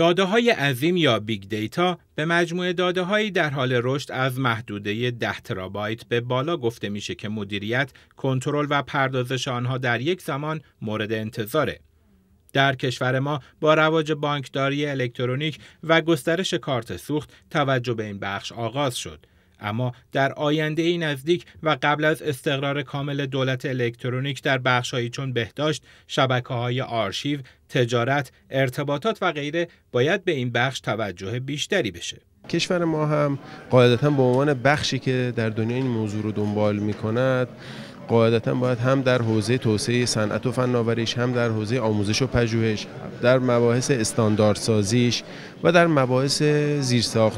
داده های عظیم یا بیگ دیتا به مجموعه داده هایی در حال رشد از محدوده 10 ترابایت به بالا گفته میشه که مدیریت، کنترل و پردازش آنها در یک زمان مورد انتظاره. در کشور ما با رواج بانکداری الکترونیک و گسترش کارت سوخت توجه به این بخش آغاز شد. اما در آینده ای نزدیک و قبل از استقرار کامل دولت الکترونیک در بخشهایی چون بهداشت، شبکه های آرشیو، تجارت، ارتباطات و غیره باید به این بخش توجه بیشتری بشه. کشور ما هم قاعدتا به عنوان بخشی که در دنیا این موضوع رو دنبال می کند قاعدتا باید هم در حوزه توسعه صنعت و فناوریش هم در حوزه آموزش و پژوهش در مباحث استانداردسازیش و در مباحث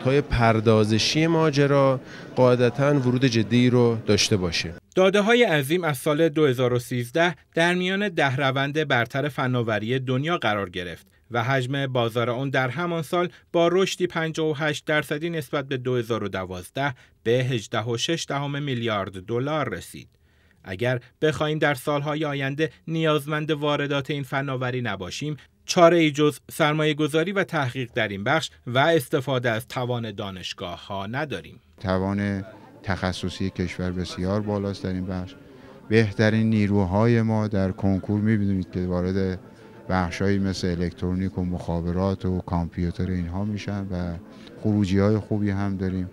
های پردازشی ماجرا قاعدتا ورود جدی رو داشته باشه داده های عظیم از سال 2013 در میان ده روند برتر فناوری دنیا قرار گرفت و حجم بازار آن در همان سال با رشدی 58 درصدی نسبت به 2012 به 18.6 میلیارد دلار رسید. اگر بخواهیم در سالهای آینده نیازمند واردات این فناوری نباشیم، چاره ای جز سرمایه گذاری و تحقیق در این بخش و استفاده از توان دانشگاه ها نداریم. توان تخصصی کشور بسیار بالاست در این بخش بهترین نیروهای ما در کنکور میبینید که وارد بخشهایی مثل الکترونیک و مخابرات و کامپیوتر اینها میشن و خروجی های خوبی هم داریم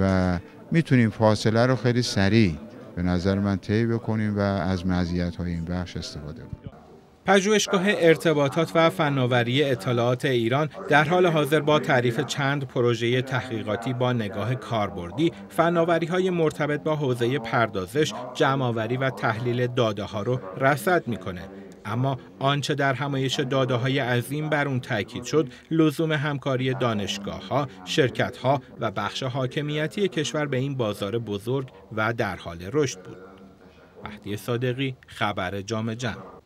و میتونیم فاصله رو خیلی سریع به نظر من طی بکنیم و از مزیت های این بخش استفاده کنیم پژوهشگاه ارتباطات و فناوری اطلاعات ایران در حال حاضر با تعریف چند پروژه تحقیقاتی با نگاه کاربردی فناوری های مرتبط با حوزه پردازش، جمعآوری و تحلیل داده ها رو رصد میکنه. اما آنچه در همایش داده های عظیم بر اون تاکید شد لزوم همکاری دانشگاه ها، شرکت ها و بخش حاکمیتی کشور به این بازار بزرگ و در حال رشد بود. مهدی صادقی خبر جام جمع